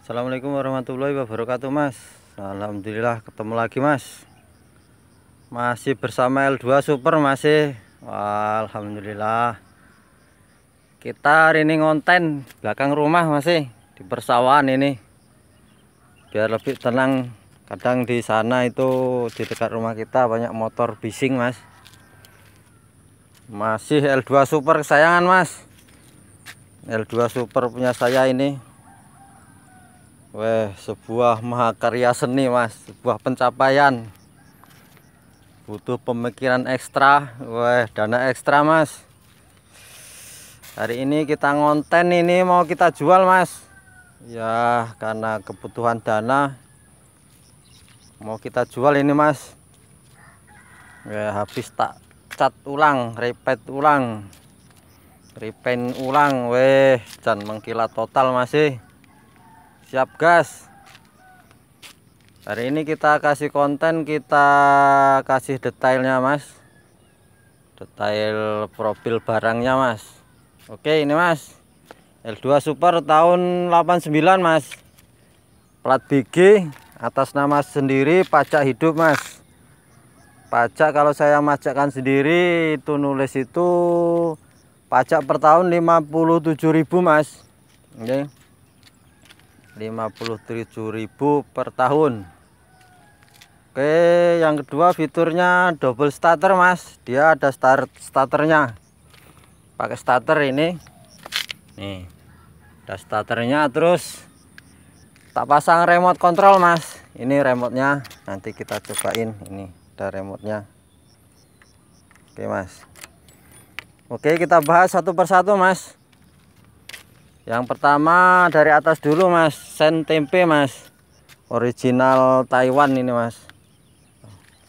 Assalamualaikum warahmatullahi wabarakatuh mas Alhamdulillah ketemu lagi mas Masih bersama L2 Super masih Wah, Alhamdulillah Kita hari ini ngonten Belakang rumah masih Di persawahan ini Biar lebih tenang Kadang di sana itu Di dekat rumah kita banyak motor bising mas Masih L2 Super kesayangan mas L2 Super punya saya ini Weh, sebuah mahakarya seni, Mas. Sebuah pencapaian. Butuh pemikiran ekstra. Weh, dana ekstra, Mas. Hari ini kita ngonten ini mau kita jual, Mas. Ya, karena kebutuhan dana mau kita jual ini, Mas. Ya, habis tak cat ulang, repet ulang. Repaint ulang, weh, dan mengkilat total masih siap gas hari ini kita kasih konten kita kasih detailnya mas detail profil barangnya mas oke ini mas L2 Super tahun 89 mas plat BG atas nama sendiri pajak hidup mas pajak kalau saya majakan sendiri itu nulis itu pajak per tahun 57.000 mas oke okay. 57.000 per tahun Oke yang kedua fiturnya double starter mas dia ada start starternya pakai starter ini nih ada starternya terus tak pasang remote control mas ini remote nya. nanti kita cobain ini ada remotenya Oke mas Oke kita bahas satu persatu mas yang pertama dari atas dulu mas sen tempe mas original Taiwan ini mas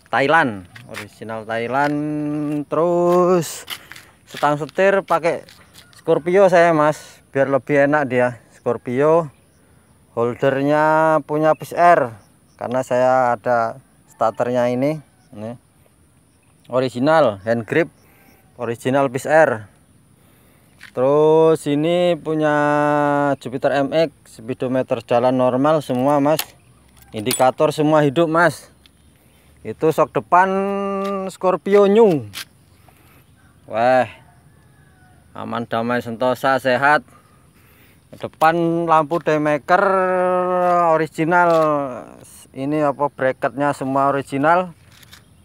Thailand original Thailand terus setang setir pakai Scorpio saya mas biar lebih enak dia Scorpio holdernya punya Bis R karena saya ada starternya ini, ini. original hand grip original Bis R Terus ini punya Jupiter MX, speedometer jalan normal semua, Mas. Indikator semua hidup, Mas. Itu sok depan Scorpio New. Wah. Aman damai sentosa sehat. Depan lampu daymaker original. Ini apa bracketnya semua original.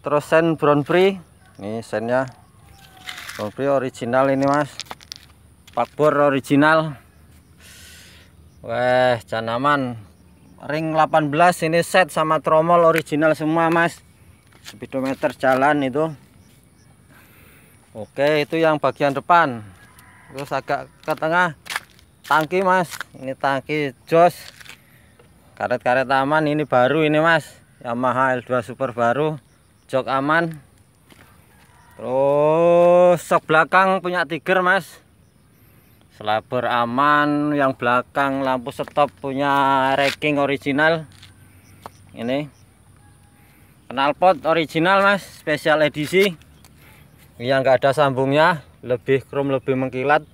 Terus sen brown free. Ini sennya. Brown free original ini, Mas Pakbor original Weh canaman Ring 18 ini set sama tromol original semua mas Speedometer jalan itu Oke itu yang bagian depan Terus agak ke tengah Tangki mas Ini tangki jos Karet-karet aman ini baru ini mas Yamaha L2 Super baru Jok aman Terus sok belakang punya Tiger mas selabor aman yang belakang lampu stop punya reking original ini knalpot original mas spesial edisi yang enggak ada sambungnya lebih krom lebih mengkilat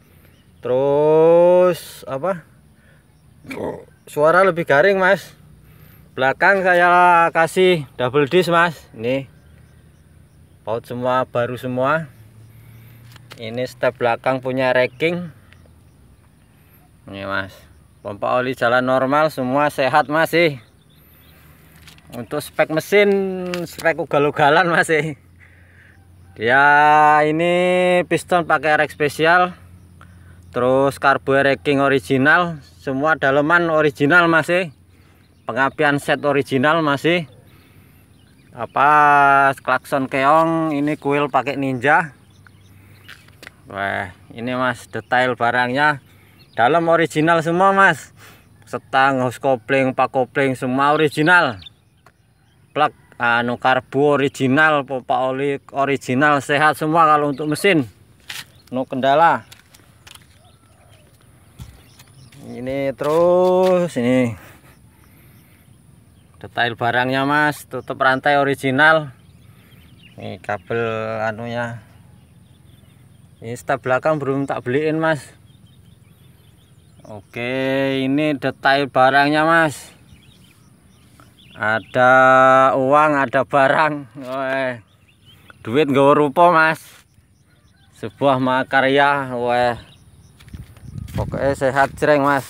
terus apa suara lebih garing mas belakang saya kasih double disc mas Ini paut semua baru semua ini step belakang punya reking ini mas, pompa oli jalan normal, semua sehat masih. Untuk spek mesin, spek ugal-ugalan masih. Dia ini piston pakai rek spesial, terus karbu racking original, semua daleman original masih. Pengapian set original masih. Apa klakson keong, ini kuil pakai ninja. Wah, ini mas detail barangnya dalam original semua mas setang hos kopling pak kopling semua original plug anu karbu original pompa oli original sehat semua kalau untuk mesin no kendala ini terus ini detail barangnya mas tutup rantai original ini kabel anunya ini stabilizer belakang belum tak beliin mas oke ini detail barangnya mas ada uang ada barang weh duit gak rupa mas sebuah makarya weh pokoknya sehat sering mas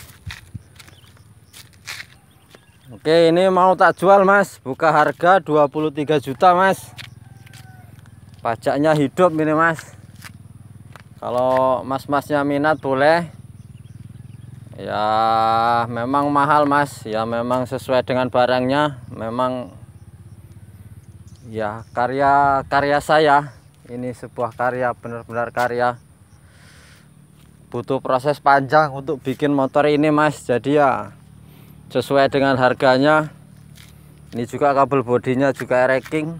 oke ini mau tak jual mas buka harga 23 juta mas pajaknya hidup ini mas kalau mas-masnya minat boleh ya memang mahal mas ya memang sesuai dengan barangnya memang ya karya karya saya ini sebuah karya benar-benar karya butuh proses panjang untuk bikin motor ini mas jadi ya sesuai dengan harganya ini juga kabel bodinya juga racking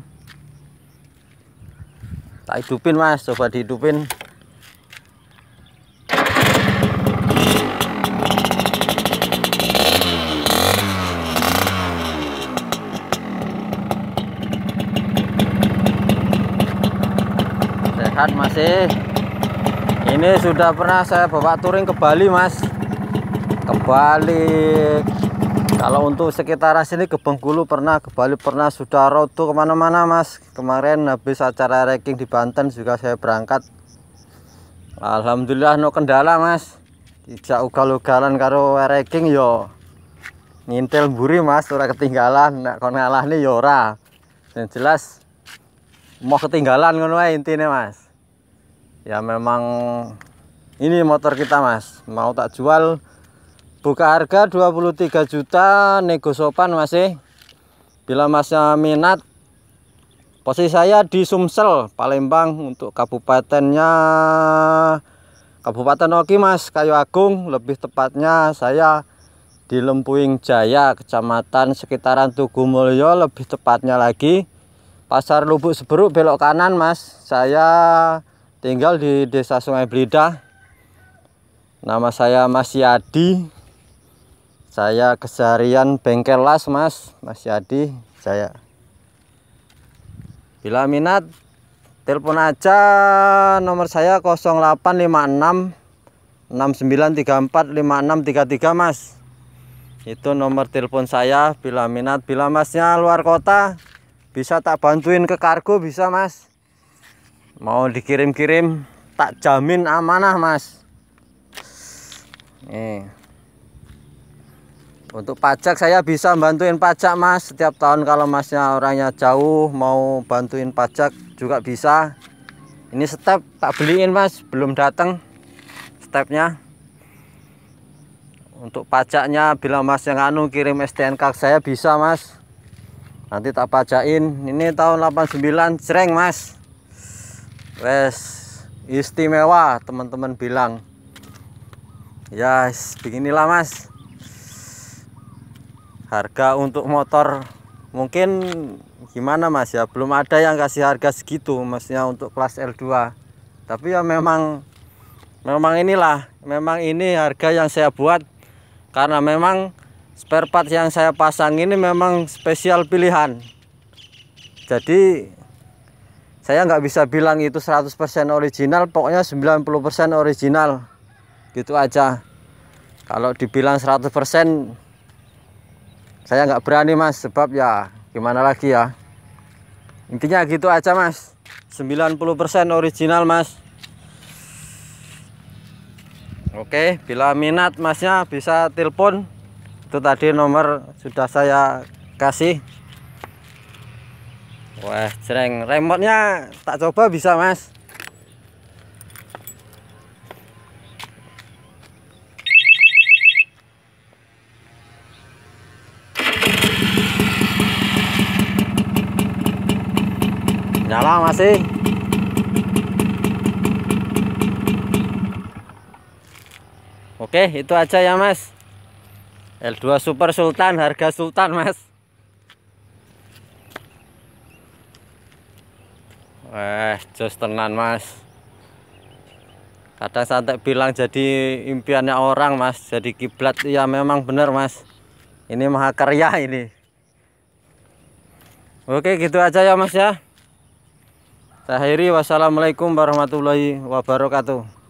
tak hidupin mas coba dihidupin kasih ini sudah pernah saya bawa touring ke Bali mas ke Bali kalau untuk sekitar sini ke Bengkulu pernah ke Bali pernah sudah road kemana-mana mas kemarin habis acara reking di Banten juga saya berangkat Alhamdulillah no kendala mas tidak ugal-ugalan karo reking yo ngintil buri mas ora ketinggalan nak kon ngalah nih Yora, yang jelas mau ketinggalan ngono intinya intine mas ya memang ini motor kita mas mau tak jual buka harga 23 juta nego sopan masih eh. bila masnya minat posisi saya di Sumsel Palembang untuk kabupatennya Kabupaten Oki Mas Kayu Agung lebih tepatnya saya di Lempuing Jaya kecamatan sekitaran Tugu Mulyo lebih tepatnya lagi Pasar Lubuk Seberuk belok kanan Mas saya tinggal di desa Sungai Belida nama saya Mas Yadi saya keseharian bengkel las Mas Mas Yadi saya bila minat telepon aja nomor saya 0856 6934 5633 Mas itu nomor telepon saya bila minat bila masnya luar kota bisa tak bantuin ke kargo bisa mas mau dikirim-kirim tak jamin amanah mas nih eh. untuk pajak saya bisa bantuin pajak mas setiap tahun kalau masnya orangnya jauh mau bantuin pajak juga bisa ini step tak beliin mas belum datang stepnya untuk pajaknya bila mas yang anu kirim STNK saya bisa mas nanti tak pajakin ini tahun 89 sering mas wes istimewa teman-teman bilang yes beginilah mas harga untuk motor mungkin gimana mas ya belum ada yang kasih harga segitu maksudnya untuk kelas L2 tapi ya memang memang inilah memang ini harga yang saya buat karena memang spare part yang saya pasang ini memang spesial pilihan jadi saya nggak bisa bilang itu 100% original pokoknya 90% original gitu aja kalau dibilang 100% saya nggak berani mas sebab ya gimana lagi ya intinya gitu aja mas 90% original mas oke bila minat masnya bisa telepon itu tadi nomor sudah saya kasih Wah, jreng. Remote-nya tak coba bisa, Mas. Nyala masih. Oke, itu aja ya, Mas. L2 Super Sultan, harga Sultan, Mas. eh jos tenan mas kadang santai bilang jadi impiannya orang mas jadi kiblat ya memang benar mas ini mahakarya ini oke gitu aja ya mas ya Tahiri wassalamualaikum warahmatullahi wabarakatuh